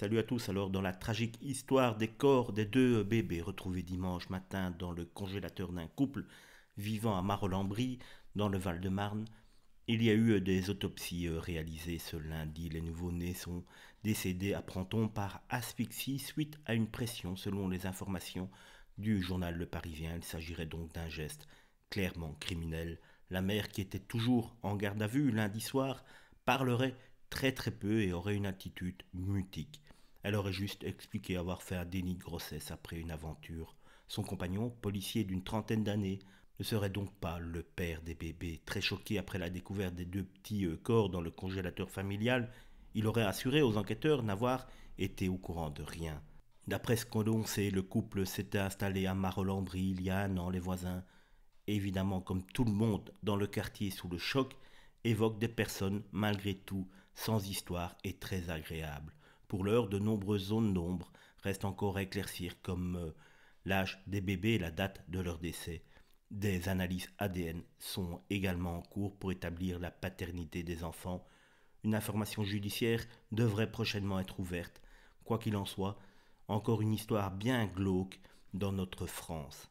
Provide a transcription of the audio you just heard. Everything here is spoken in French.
Salut à tous. Alors, dans la tragique histoire des corps des deux bébés retrouvés dimanche matin dans le congélateur d'un couple vivant à Marolles-en-Brie, dans le Val-de-Marne, il y a eu des autopsies euh, réalisées ce lundi. Les nouveaux nés sont décédés, apprend-on, par asphyxie suite à une pression, selon les informations du journal Le Parisien. Il s'agirait donc d'un geste clairement criminel. La mère, qui était toujours en garde à vue lundi soir, parlerait très très peu et aurait une attitude mutique. Elle aurait juste expliqué avoir fait un déni de grossesse après une aventure. Son compagnon, policier d'une trentaine d'années, ne serait donc pas le père des bébés. Très choqué après la découverte des deux petits euh, corps dans le congélateur familial, il aurait assuré aux enquêteurs n'avoir été au courant de rien. D'après ce qu'on sait, le couple s'était installé à Marolambry il y a un an, les voisins. Évidemment, comme tout le monde dans le quartier sous le choc, évoque des personnes, malgré tout, sans histoire et très agréables. Pour l'heure, de nombreuses zones d'ombre restent encore à éclaircir, comme euh, l'âge des bébés et la date de leur décès. Des analyses ADN sont également en cours pour établir la paternité des enfants. Une information judiciaire devrait prochainement être ouverte. Quoi qu'il en soit, encore une histoire bien glauque dans notre France.